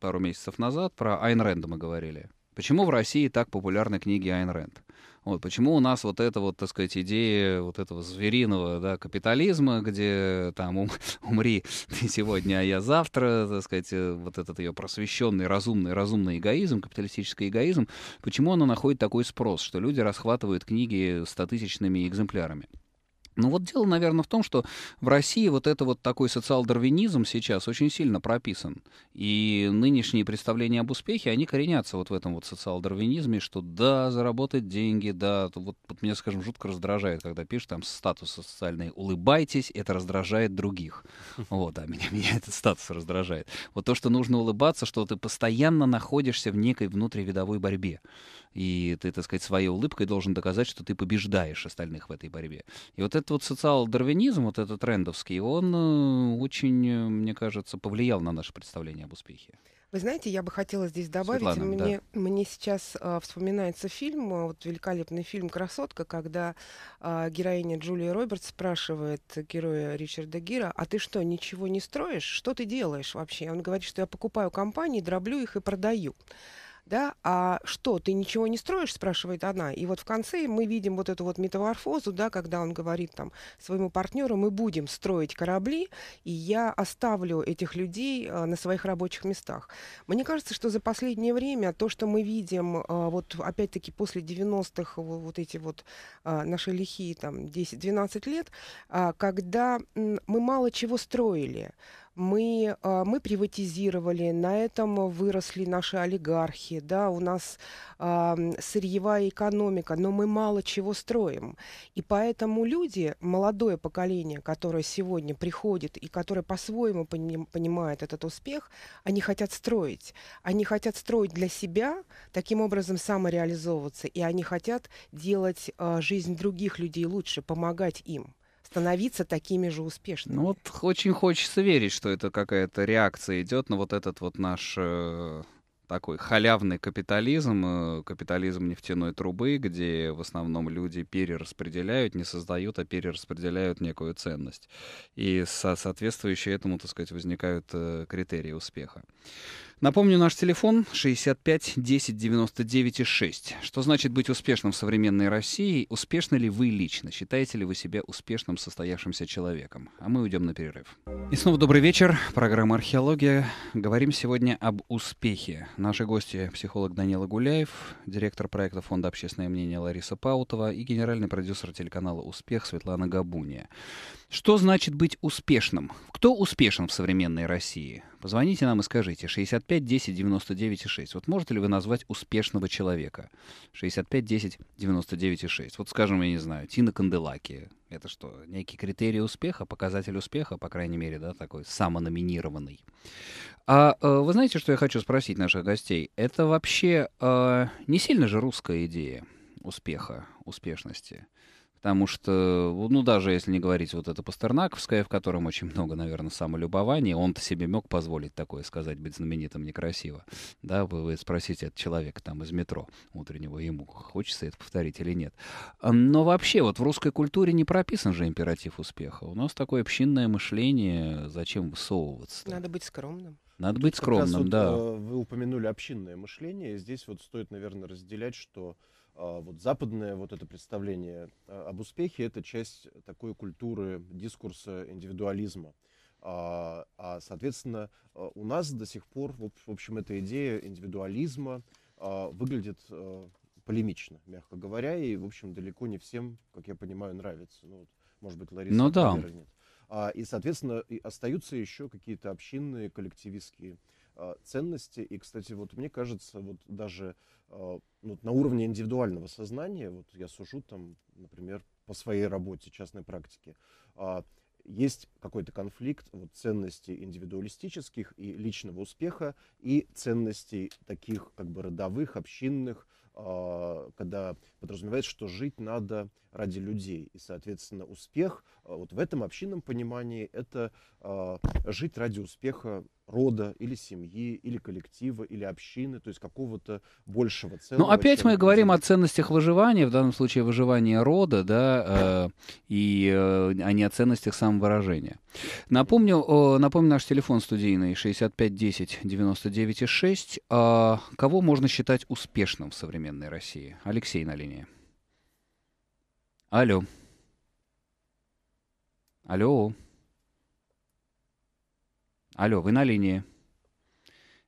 пару месяцев назад, про Айн Рэнда мы говорили. Почему в России так популярны книги Айн Рэнд? Вот, почему у нас вот эта вот, так сказать, идея вот этого звериного да, капитализма, где там ум, умри ты сегодня, а я завтра, так сказать, э, вот этот ее просвещенный, разумный, разумный эгоизм, капиталистический эгоизм, почему она находит такой спрос, что люди расхватывают книги стотысячными экземплярами? Ну вот дело, наверное, в том, что в России вот это вот такой социал-дарвинизм сейчас очень сильно прописан. И нынешние представления об успехе, они коренятся вот в этом вот социал-дарвинизме, что да, заработать деньги, да, вот, вот меня, скажем, жутко раздражает, когда пишут там статус социальный «улыбайтесь», это раздражает других. Вот, да, меня, меня этот статус раздражает. Вот то, что нужно улыбаться, что ты постоянно находишься в некой внутривидовой борьбе и ты, так сказать, своей улыбкой должен доказать, что ты побеждаешь остальных в этой борьбе. И вот этот вот социал-дарвинизм, вот этот трендовский, он э, очень, э, мне кажется, повлиял на наше представление об успехе. Вы знаете, я бы хотела здесь добавить, Светлана, мне, да. мне сейчас э, вспоминается фильм, э, вот великолепный фильм «Красотка», когда э, героиня Джулия Робертс спрашивает героя Ричарда Гира, а ты что, ничего не строишь? Что ты делаешь вообще? Он говорит, что я покупаю компании, дроблю их и продаю да, а что, ты ничего не строишь, спрашивает она. И вот в конце мы видим вот эту вот метаморфозу, да, когда он говорит там своему партнеру, мы будем строить корабли, и я оставлю этих людей а, на своих рабочих местах. Мне кажется, что за последнее время то, что мы видим, а, вот опять-таки после 90-х, вот, вот эти вот а, наши лихие там 10-12 лет, а, когда м, мы мало чего строили, мы, э, мы приватизировали, на этом выросли наши олигархи, да, у нас э, сырьевая экономика, но мы мало чего строим. И поэтому люди, молодое поколение, которое сегодня приходит и которое по-своему понимает этот успех, они хотят строить. Они хотят строить для себя, таким образом самореализовываться, и они хотят делать э, жизнь других людей лучше, помогать им становиться такими же успешными. Ну вот очень хочется верить, что это какая-то реакция идет на вот этот вот наш э, такой халявный капитализм, э, капитализм нефтяной трубы, где в основном люди перераспределяют, не создают, а перераспределяют некую ценность. И со соответствующие этому, так сказать, возникают э, критерии успеха. Напомню, наш телефон 65 10 99 6. Что значит быть успешным в современной России? Успешны ли вы лично? Считаете ли вы себя успешным состоявшимся человеком? А мы уйдем на перерыв. И снова добрый вечер. Программа «Археология». Говорим сегодня об успехе. Наши гости — психолог Данила Гуляев, директор проекта Фонда «Общественное мнение» Лариса Паутова и генеральный продюсер телеканала «Успех» Светлана Габуния. Что значит быть успешным? Кто успешен в современной России? Позвоните нам и скажите 65 10 99 6. Вот можете ли вы назвать успешного человека? 65 10 99 6. Вот скажем, я не знаю, Тина Канделаки. Это что, некий критерий успеха, показатель успеха, по крайней мере, да, такой самономинированный. А э, вы знаете, что я хочу спросить наших гостей? Это вообще э, не сильно же русская идея успеха, успешности. Потому что, ну, даже если не говорить вот это Пастернаковское, в котором очень много, наверное, самолюбования, он-то себе мог позволить такое сказать, быть знаменитым некрасиво. Да, вы, вы спросите от человека там из метро утреннего, ему хочется это повторить или нет. А, но вообще, вот в русской культуре не прописан же императив успеха. У нас такое общинное мышление, зачем высовываться? -то? Надо быть скромным. Надо Тут быть скромным, вот, да. Э, вы упомянули общинное мышление. Здесь вот стоит, наверное, разделять, что а, вот западное вот это представление а, об успехе – это часть такой культуры дискурса индивидуализма. А, а соответственно, у нас до сих пор, в общем, эта идея индивидуализма выглядит полемично, мягко говоря, и, в общем, далеко не всем, как я понимаю, нравится. Ну, вот, может быть, Лариса ну, да. нет. и, соответственно, и остаются еще какие-то общинные, коллективистские ценности. И, кстати, вот мне кажется, вот даже а, ну, на уровне индивидуального сознания, вот я сужу там, например, по своей работе, частной практике, а, есть какой-то конфликт вот, ценностей индивидуалистических и личного успеха и ценностей таких как бы родовых, общинных, а, когда подразумевается, что жить надо ради людей. И, соответственно, успех вот в этом общинном понимании это жить ради успеха рода или семьи, или коллектива, или общины, то есть какого-то большего целого. Ну опять мы говорим о ценностях выживания, в данном случае выживания рода, да, э, и э, а не о ценностях самовыражения. Напомню, э, напомню наш телефон студийный 6510 996. Э, кого можно считать успешным в современной России? Алексей на линии. Алло. Алло. Алло, вы на линии?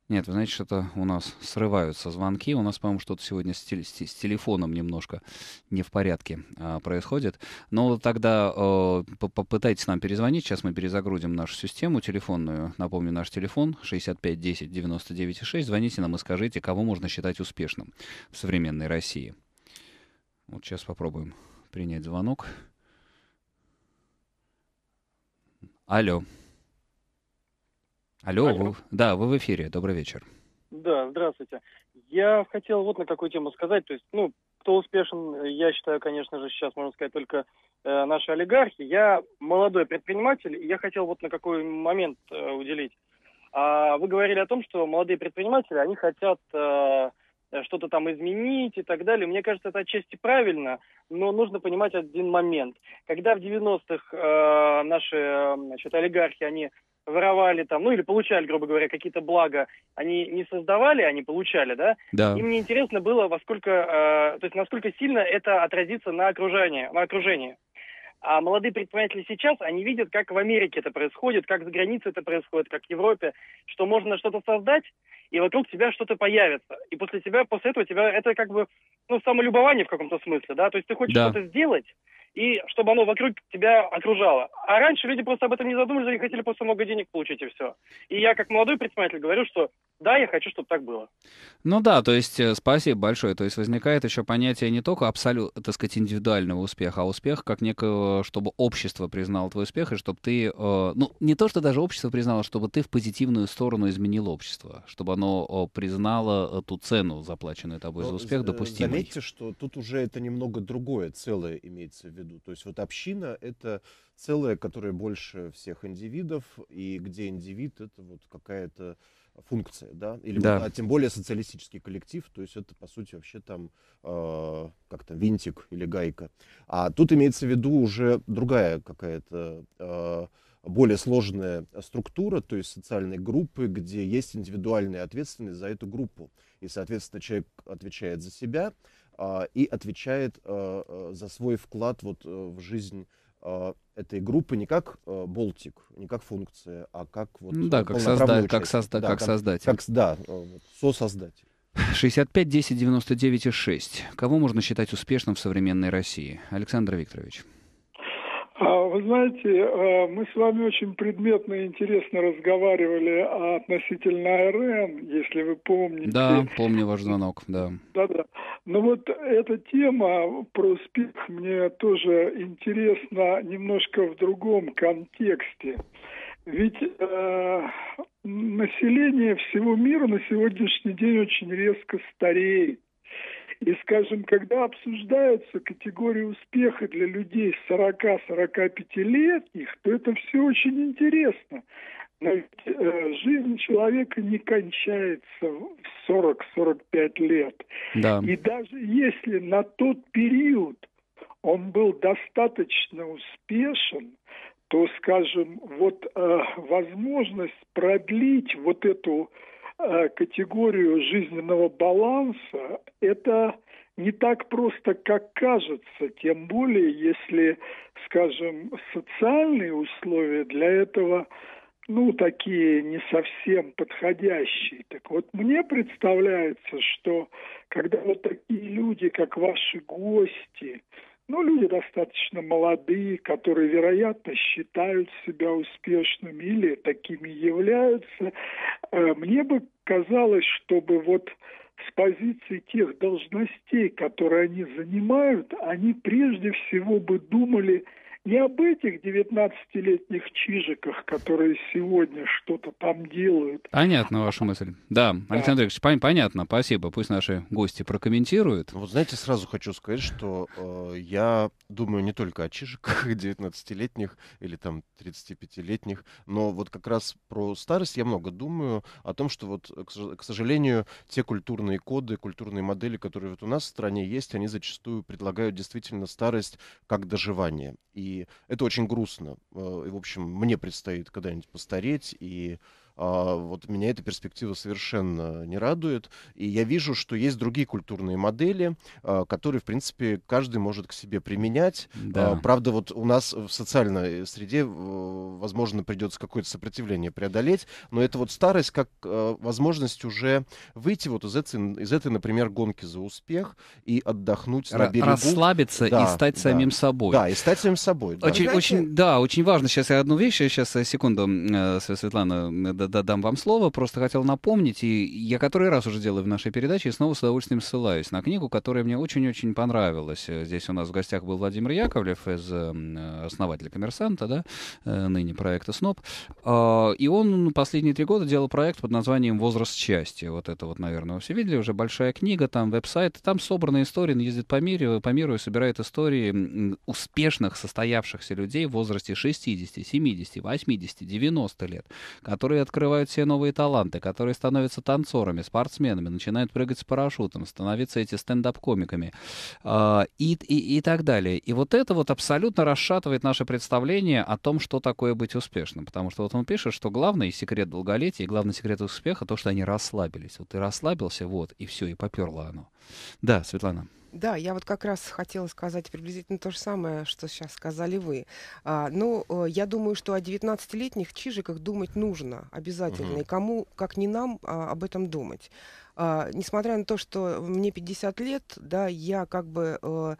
Нет, вы знаете, что-то у нас срываются звонки. У нас, по-моему, что-то сегодня с, тел- с телефоном немножко не в порядке а, происходит. Но тогда э, попытайтесь нам перезвонить. Сейчас мы перезагрузим нашу систему телефонную. Напомню, наш телефон 65 10 99 6. Звоните нам и скажите, кого можно считать успешным в современной России. Вот сейчас попробуем принять звонок. Алло. Алло, Алло. Вы, да, вы в эфире. Добрый вечер. Да, здравствуйте. Я хотел вот на какую тему сказать. То есть, ну, кто успешен, я считаю, конечно же, сейчас можно сказать только э, наши олигархи. Я молодой предприниматель, и я хотел вот на какой момент э, уделить. А вы говорили о том, что молодые предприниматели, они хотят э, что-то там изменить и так далее. Мне кажется, это отчасти правильно, но нужно понимать один момент. Когда в 90-х э, наши э, значит, олигархи, они воровали там, ну или получали, грубо говоря, какие-то блага, они не создавали, они получали, да? Да. И мне интересно было, во сколько, э, то есть насколько сильно это отразится на окружении, на окружении. А молодые предприниматели сейчас, они видят, как в Америке это происходит, как за границей это происходит, как в Европе, что можно что-то создать, и вокруг тебя что-то появится. И после тебя, после этого тебя это как бы, ну, самолюбование в каком-то смысле, да? То есть ты хочешь да. что-то сделать, и чтобы оно вокруг тебя окружало. А раньше люди просто об этом не задумывались, они хотели просто много денег получить и все. И я как молодой предприниматель говорю, что да, я хочу, чтобы так было. Ну да, то есть э, спасибо большое. То есть возникает еще понятие не только абсолютно, так сказать, индивидуального успеха, а успех как некого, чтобы общество признало твой успех, и чтобы ты, э, ну не то, что даже общество признало, чтобы ты в позитивную сторону изменил общество, чтобы оно признало э, ту цену, заплаченную тобой Но, за успех, э, допустимой. Заметьте, что тут уже это немного другое целое имеется в виду виду. То есть вот община — это целое, которое больше всех индивидов, и где индивид — это вот какая-то функция, да, или да. Вот, а тем более социалистический коллектив, то есть это по сути вообще там э, как-то винтик или гайка, а тут имеется в виду уже другая какая-то э, более сложная структура, то есть социальные группы, где есть индивидуальная ответственность за эту группу, и соответственно человек отвечает за себя, а, и отвечает а, а, за свой вклад вот э, в жизнь этой группы не как э, болтик, не как функция, а как вот ну, да, как, создать как, созда- да, как, как создатель. Как, да, э, вот, сосоздатель. 65 10 99 6. Кого можно считать успешным в современной России? Александр Викторович. А, вы знаете, э, мы с вами очень предметно и интересно разговаривали относительно РН, если вы помните. Да, помню ваш звонок, да. Да-да. Но ну вот эта тема про успех мне тоже интересна немножко в другом контексте. Ведь э, население всего мира на сегодняшний день очень резко стареет. И, скажем, когда обсуждаются категории успеха для людей 40-45-летних, то это все очень интересно. Но ведь, э, жизнь человека не кончается в 40-45 лет. Да. И даже если на тот период он был достаточно успешен, то, скажем, вот э, возможность продлить вот эту Э, категорию жизненного баланса, это не так просто, как кажется, тем более, если, скажем, социальные условия для этого ну, такие не совсем подходящие. Так вот, мне представляется, что когда вот такие люди, как ваши гости, ну, люди достаточно молодые, которые, вероятно, считают себя успешными или такими являются. Э, мне бы казалось, чтобы вот с позиции тех должностей, которые они занимают, они прежде всего бы думали не об этих 19-летних чижиках, которые сегодня что-то там делают. Понятно ваша мысль. Да, да. Александр Игоревич, пон- понятно, спасибо. Пусть наши гости прокомментируют. Вот знаете, сразу хочу сказать, что э, я думаю не только о чижиках 19-летних или там 35-летних, но вот как раз про старость я много думаю о том, что вот, к, к сожалению, те культурные коды, культурные модели, которые вот у нас в стране есть, они зачастую предлагают действительно старость как доживание. И это очень грустно. Э, и, в общем, мне предстоит когда-нибудь постареть, и а, вот меня эта перспектива совершенно не радует. И я вижу, что есть другие культурные модели, а, которые, в принципе, каждый может к себе применять. А, да. Правда, вот у нас в социальной э, среде, возможно, придется какое-то сопротивление преодолеть, но это вот старость как возможность уже выйти вот из этой, из этой например, гонки за успех и отдохнуть Р- на берегу. Расслабиться да, и стать да, самим собой. Да, и стать самим собой. Да. Очень, очень, да, очень важно. Сейчас я одну вещь, сейчас, э, секунду, э, Светлана, дам вам слово, просто хотел напомнить, и я который раз уже делаю в нашей передаче, и снова с удовольствием ссылаюсь на книгу, которая мне очень-очень понравилась. Э, здесь у нас в гостях был Владимир Яковлев, из, эм, основатель «Коммерсанта», да, э, ныне проекта «СНОП». А, и он последние три года делал проект под названием «Возраст счастья». Вот это вот, наверное, вы все видели, уже большая книга, там веб-сайт, там собраны истории, он ездит по, миру, по миру и собирает истории успешных, состоявшихся людей в возрасте 60, 70, 80, 90 лет, которые от открывают все новые таланты, которые становятся танцорами, спортсменами, начинают прыгать с парашютом, становятся эти стендап-комиками э, и, и, и так далее. И вот это вот абсолютно расшатывает наше представление о том, что такое быть успешным. Потому что вот он пишет, что главный секрет долголетия и главный секрет успеха — то, что они расслабились. Вот ты расслабился, вот, и все, и поперло оно. Да, Светлана. Да, я вот как раз хотела сказать приблизительно то же самое, что сейчас сказали вы. А, но ну, э, я думаю, что о 19-летних чижиках думать нужно обязательно. Угу. И кому, как не нам, а, об этом думать. А, несмотря на то, что мне 50 лет, да, я как бы... Э,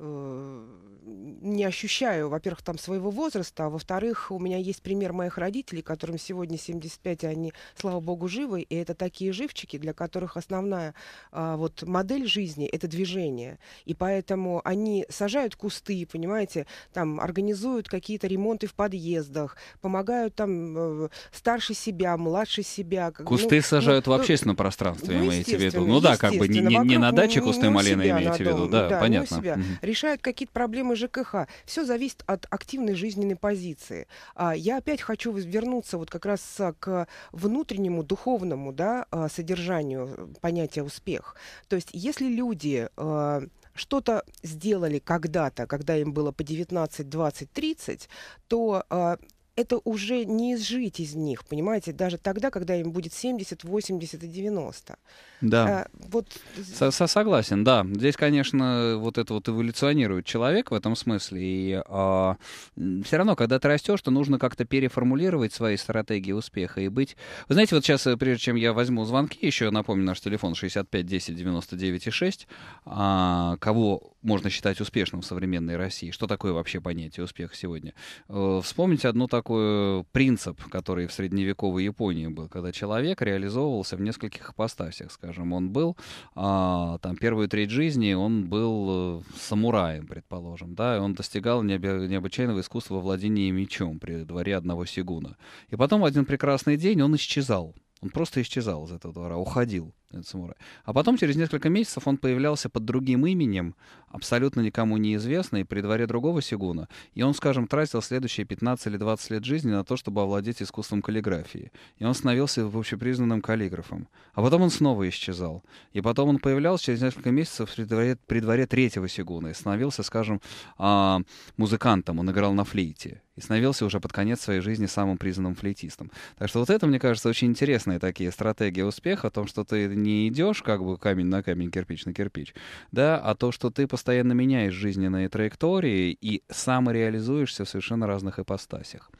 Э, не ощущаю, во-первых, там своего возраста, а во-вторых, у меня есть пример моих родителей, которым сегодня 75, и они, слава богу, живы, и это такие живчики, для которых основная а, вот модель жизни — это движение, и поэтому они сажают кусты, понимаете, там организуют какие-то ремонты в подъездах, помогают там э, старше себя, младше себя. Как, кусты ну, сажают ну, в э, общественном ну, пространстве, ну, имеете в виду? Ну да, как бы не, не, на даче кусты ну, малины, имеете в виду, да, да ну, понятно решают какие-то проблемы ЖКХ. Все зависит от активной жизненной позиции. А, я опять хочу вернуться вот как раз к внутреннему духовному да, а, содержанию э, понятия успех. То есть если люди э, что-то сделали когда-то, когда им было по 19, 20, 30, то э, это уже не изжить из них, понимаете, даже тогда, когда им будет 70, 80 и 90. Да. А, вот... Со -со Согласен, да. Здесь, конечно, вот это вот эволюционирует человек в этом смысле. И а, все равно, когда ты растешь, то нужно как-то переформулировать свои стратегии успеха и быть... Вы знаете, вот сейчас, э, прежде чем я возьму звонки, еще напомню, наш телефон 65 10 99 и 6. А, кого можно считать успешным в современной России? Что такое вообще понятие успеха сегодня? Э, вспомните одну такую такой э, принцип, который в средневековой Японии был, когда человек реализовывался в нескольких ипостасях, скажем. Он был, а, там, первую треть жизни он был э, самураем, предположим, да, и он достигал необы- необычайного искусства владения мечом при дворе одного сигуна. И потом в один прекрасный день он исчезал. Он просто исчезал из этого двора, уходил. Э, самурай. А потом, через несколько месяцев, он появлялся под другим именем, абсолютно никому неизвестный, при дворе другого Сигуна, и он, скажем, тратил следующие 15 или 20 лет жизни на то, чтобы овладеть искусством каллиграфии. И он становился общепризнанным каллиграфом. А потом он снова исчезал. И потом он появлялся через несколько месяцев при дворе, при дворе третьего Сигуна и становился, скажем, а, музыкантом. Он играл на флейте и становился уже под конец своей жизни самым признанным флейтистом. Так что вот это, мне кажется, очень интересная такие стратегии успеха, о том, что ты не идешь, как бы камень на камень, кирпич на кирпич, да, а то, что ты постоянно меняешь жизненные траектории и самореализуешься в совершенно разных ипостасях.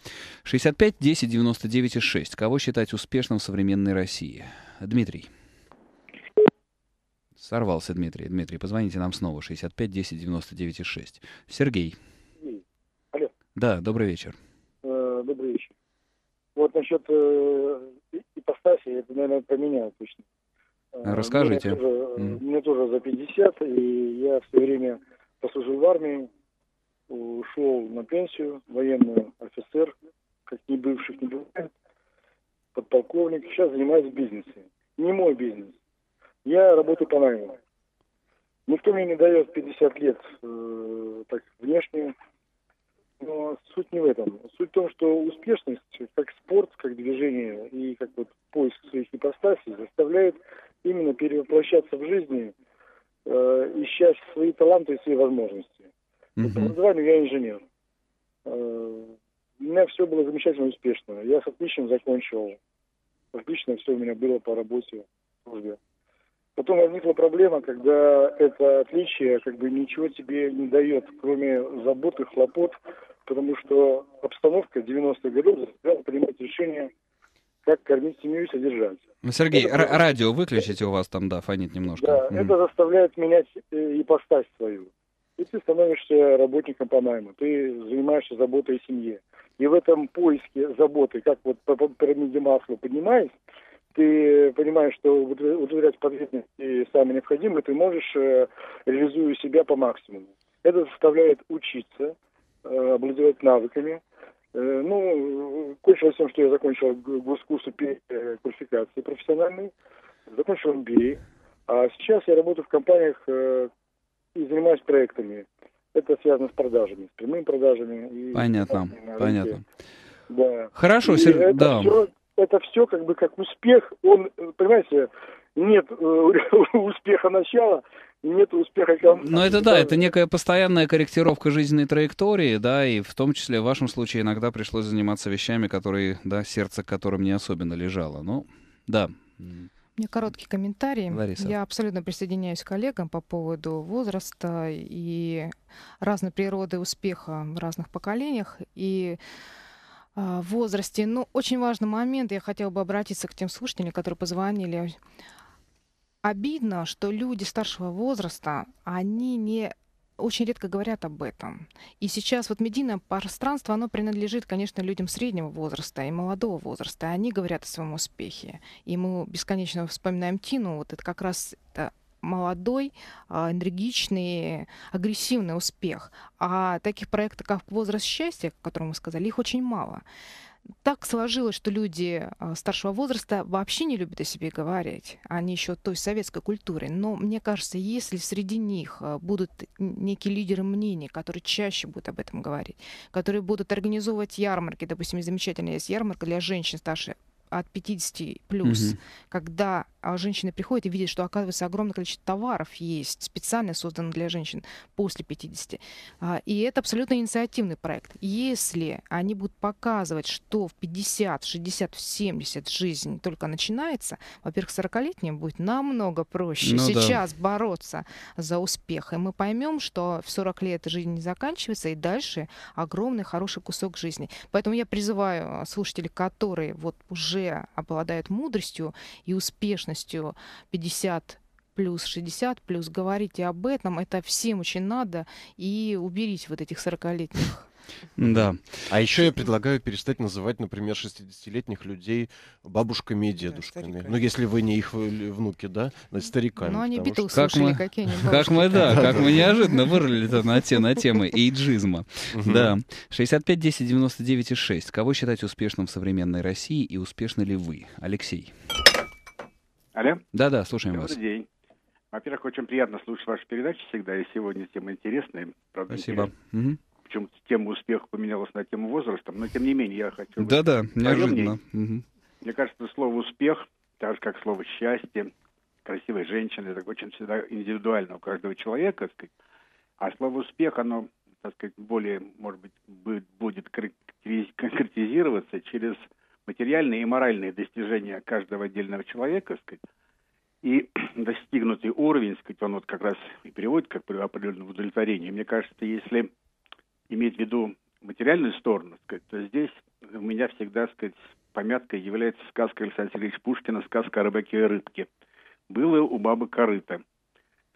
65, 10, 99 и 6. Кого считать успешным в современной России? Дмитрий. Сорвался Дмитрий. Дмитрий, позвоните нам снова. 65 10 99 6. Сергей. Алло. Да, добрый вечер. Э, добрый вечер. Вот насчет э, ипостаси, это, наверное, поменяю точно. Э, Расскажите. Мне тоже, э, мне тоже за 50, и я все время послужил в армии, ушел на пенсию, военный офицер, как ни бывших ни бывает, подполковник, сейчас занимаюсь бизнесом. Не мой бизнес. Я работаю по найму. Никто мне не дает 50 лет э, так внешне, но суть не в этом. Суть в том, что успешность, как спорт, как движение и как вот поиск своих ипостасей заставляет именно перевоплощаться в жизни, э, ища свои таланты и свои возможности. Угу. По образованию я инженер. Э, у меня все было замечательно успешно. Я с отличием закончил. Отлично все у меня было по работе, службе. Потом возникла проблема, когда это отличие как бы ничего тебе не дает, кроме забот и хлопот, потому что обстановка 90-х годов заставляла принимать решения как кормить семью и содержаться. Ну, Сергей, это... радио выключите, у вас там, да, фонит немножко. Да, mm. это заставляет менять э, ипостась свою. И ты становишься работником по найму, ты занимаешься заботой о семье. И в этом поиске заботы, как вот по пирамиде масла поднимаясь, ты понимаешь, что удовлетворять потребности самое необходимое, ты можешь, э, реализуя себя по максимуму. Это заставляет учиться, э, обладать навыками, Э, ну, кончилось тем, что я закончил госкурсы э, квалификации профессиональной, закончил MBA. А сейчас я работаю в компаниях э, и занимаюсь проектами. Это связано с продажами, с прямыми продажами. И понятно, понятно. Да. Хорошо, и да. Все, это все как бы как успех. Он, понимаете, нет э, успеха начала, нет успеха конца. Но ну, это да, это некая постоянная корректировка жизненной траектории, да, и в том числе в вашем случае иногда пришлось заниматься вещами, которые, да, сердце к которым не особенно лежало. Ну, да. Мне короткий комментарий. Лариса. Я абсолютно присоединяюсь к коллегам по поводу возраста и разной природы успеха в разных поколениях. И а, в возрасте. Но ну, очень важный момент, я хотела бы обратиться к тем слушателям, которые позвонили обидно, что люди старшего возраста, они не очень редко говорят об этом. И сейчас вот медийное пространство, оно принадлежит, конечно, людям среднего возраста и молодого возраста. И они говорят о своем успехе. И мы бесконечно вспоминаем Тину. Вот это как раз это молодой, а, энергичный, агрессивный успех. А таких проектов, как «Возраст счастья», о котором мы сказали, их очень мало так сложилось, что люди а, старшего возраста вообще не любят о себе говорить. Они еще той советской культуры. Но мне кажется, если среди них а, будут некие лидеры мнений, которые чаще будут об этом говорить, которые будут организовывать ярмарки, допустим, замечательная есть ярмарка для женщин старше от 50 плюс, угу. когда а, женщины приходят и видят, что, оказывается, огромное количество товаров есть, специально созданных для женщин после 50. А, и это абсолютно инициативный проект. Если они будут показывать, что в 50, 60, в 70 жизнь только начинается, во-первых, 40-летним будет намного проще ну, сейчас да. бороться за успех. И мы поймем, что в 40 лет жизнь не заканчивается, и дальше огромный хороший кусок жизни. Поэтому я призываю а, слушателей, которые вот уже уже обладают мудростью и успешностью 50 плюс 60 плюс, говорите об этом, это всем очень надо, и уберите вот этих 40-летних да. А еще я предлагаю перестать называть, например, 60-летних людей бабушками и дедушками. Да, ну, если вы не их внуки, да, но стариками. Ну, они Битлз что... слушали какие-нибудь. Как мы, да, как мы неожиданно вырыли-то на, те, на темы эйджизма. Да. 65, 10, 99 и 6. Кого считать успешным в современной России и успешны ли вы? Алексей. Алло? Да-да, слушаем вас. Добрый день. Во-первых, очень приятно слушать вашу передачу всегда, и сегодня тема интересная. Спасибо. Интересная причем тема успеха поменялась на тему возраста, но тем не менее я хочу... Да-да, неожиданно. Угу. Мне кажется, слово «успех», так же, как слово «счастье», «красивая женщина», это очень всегда индивидуально у каждого человека, так сказать. а слово «успех», оно, так сказать, более, может быть, будет конкретизироваться через материальные и моральные достижения каждого отдельного человека, так сказать, и достигнутый уровень, сказать, он вот как раз и приводит к определенному удовлетворению. Мне кажется, если иметь в виду материальную сторону, сказать, то здесь у меня всегда, сказать, помяткой является сказка Александра Сергеевича Пушкина «Сказка о рыбаке и рыбке». Было у бабы корыто,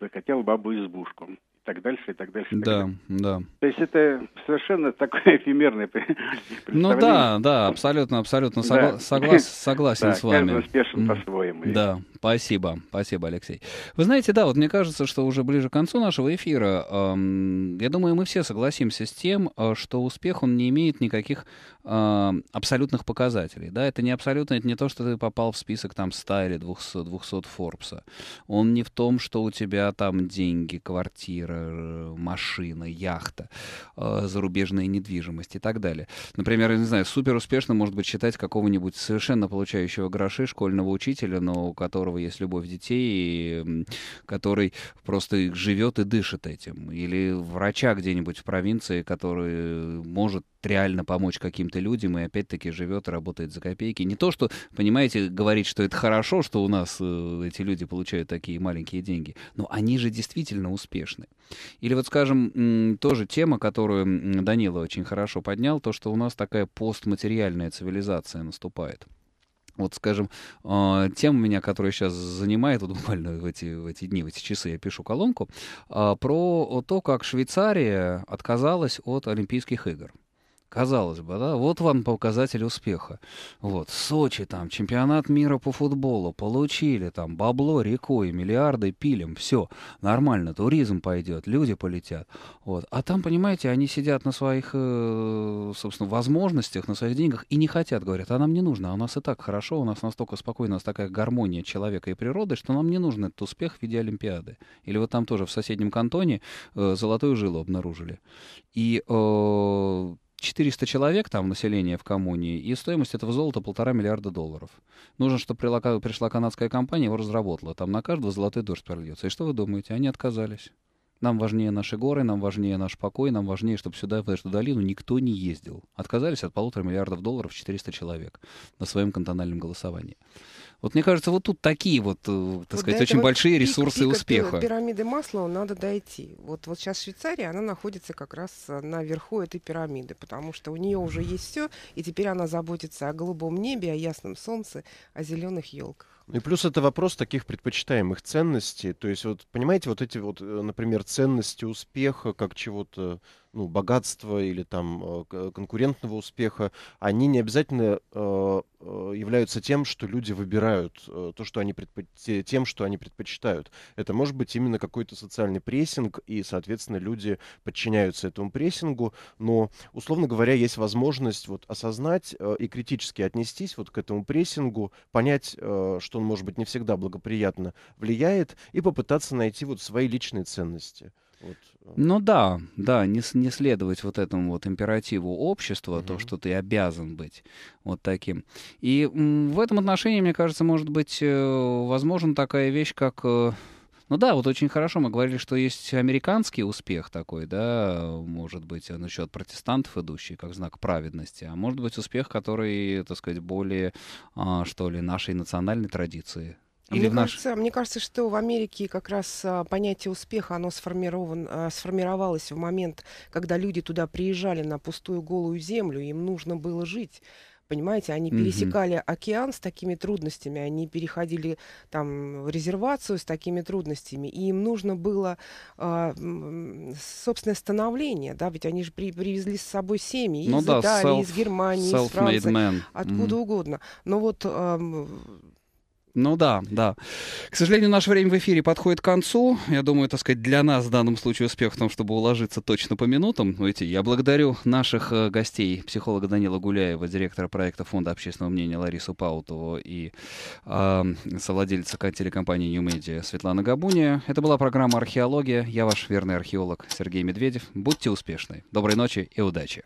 захотел бабу избушку так дальше, и так дальше. И так да, дальше. да. То есть это совершенно такое эфемерное представление. Ну да, да, абсолютно, абсолютно согла- соглас- согласен да, с вами. Каждый успешен по-своему. Да, спасибо, спасибо, Алексей. Вы знаете, да, вот мне кажется, что уже ближе к концу нашего эфира, эм, я думаю, мы все согласимся с тем, а, что успех, он не имеет никаких а, абсолютных показателей, да, это не абсолютно, это не то, что ты попал в список там 100 или 200, 200 Форбса, он не в том, что у тебя там деньги, квартира, квартира, э, машина, яхта, э, зарубежная недвижимость и так далее. Например, я не знаю, супер успешно может быть считать какого-нибудь совершенно получающего гроши школьного учителя, но у которого есть любовь детей, и который просто живет и дышит этим. Или врача где-нибудь в провинции, который может реально помочь каким-то людям и опять-таки живет, работает за копейки. Не то, что, понимаете, говорить, что это хорошо, что у нас э, эти люди получают такие маленькие деньги, но они же действительно успешны. Или вот, скажем, тоже тема, которую Данила очень хорошо поднял, то, что у нас такая постматериальная цивилизация наступает. Вот, скажем, э, тема меня, которая сейчас занимает, вот буквально в эти, в эти дни, в эти часы я пишу колонку, э, про то, как Швейцария отказалась от Олимпийских игр. Казалось бы, да, вот вам показатель успеха. Вот, Сочи там, чемпионат мира по футболу, получили там бабло рекой, миллиарды пилим, все, нормально, туризм пойдет, люди полетят. Вот, а там, понимаете, они сидят на своих, э, собственно, возможностях, на своих деньгах и не хотят, говорят, а нам не нужно, а у нас и так хорошо, у нас настолько спокойно, у нас такая гармония человека и природы, что нам не нужен этот успех в виде Олимпиады. Или вот там тоже в соседнем кантоне э, золотую жилу обнаружили. И э, 400 человек там население в коммуне, и стоимость этого золота полтора миллиарда долларов. Нужно, чтобы пришла канадская компания, его разработала. Там на каждого золотой дождь прольется. И что вы думаете? Они отказались. Нам важнее наши горы, нам важнее наш покой, нам важнее, чтобы сюда, в эту долину, никто не ездил. Отказались от полутора миллиардов долларов 400 человек на своем кантональном голосовании. Вот мне кажется, вот тут такие вот, э, так вот сказать, очень большие пик, ресурсы пика, успеха. пирамиды масла надо дойти. Вот, вот сейчас Швейцария, она находится как раз э, наверху этой пирамиды, потому что у нее уже есть все, и теперь она заботится о голубом небе, о ясном солнце, о зеленых елках. Ну и плюс это вопрос таких предпочитаемых ценностей. То есть, вот, понимаете, вот эти вот, э, например, ценности успеха как чего-то ну, богатства или там э, конкурентного успеха, они не обязательно э, э, являются тем, что люди выбирают, то, что они предпо... тем, что они предпочитают. Это может быть именно какой-то социальный прессинг, и, соответственно, люди подчиняются этому прессингу, но, условно говоря, есть возможность вот осознать и критически отнестись вот к этому прессингу, понять, что он, может быть, не всегда благоприятно влияет, и попытаться найти вот свои личные ценности. Вот. Э, ну да, да, не, не следовать вот этому вот императиву общества, угу. то, что ты обязан быть вот таким. И в этом отношении, мне кажется, может быть, э, возможна такая вещь, как... Э, ну да, вот очень хорошо мы говорили, что есть американский успех такой, да, может быть, насчет протестантов идущий, как знак праведности, а может быть успех, который, так сказать, более, а, что ли, нашей национальной традиции а Или мне, наш... кажется, мне кажется, что в Америке как раз а, понятие успеха, оно сформирован, а, сформировалось в момент, когда люди туда приезжали на пустую голую землю, им нужно было жить. Понимаете, они mm-hmm. пересекали океан с такими трудностями, они переходили там в резервацию с такими трудностями, и им нужно было э, собственное становление, да, ведь они же при, привезли с собой семьи ну из да, Италии, self, из Германии, из Франции, откуда mm-hmm. угодно. Но вот э, ну да, да. К сожалению, наше время в эфире подходит к концу. Я думаю, так сказать, для нас в данном случае успех в том, чтобы уложиться точно по минутам. Но ну, идти. Я благодарю наших э, гостей, психолога Данила Гуляева, директора проекта Фонда общественного мнения Ларису Паутову и э, совладельца телекомпании New Media Светлана Габуния. Это была программа «Археология». Я ваш верный археолог Сергей Медведев. Будьте успешны. Доброй ночи и удачи.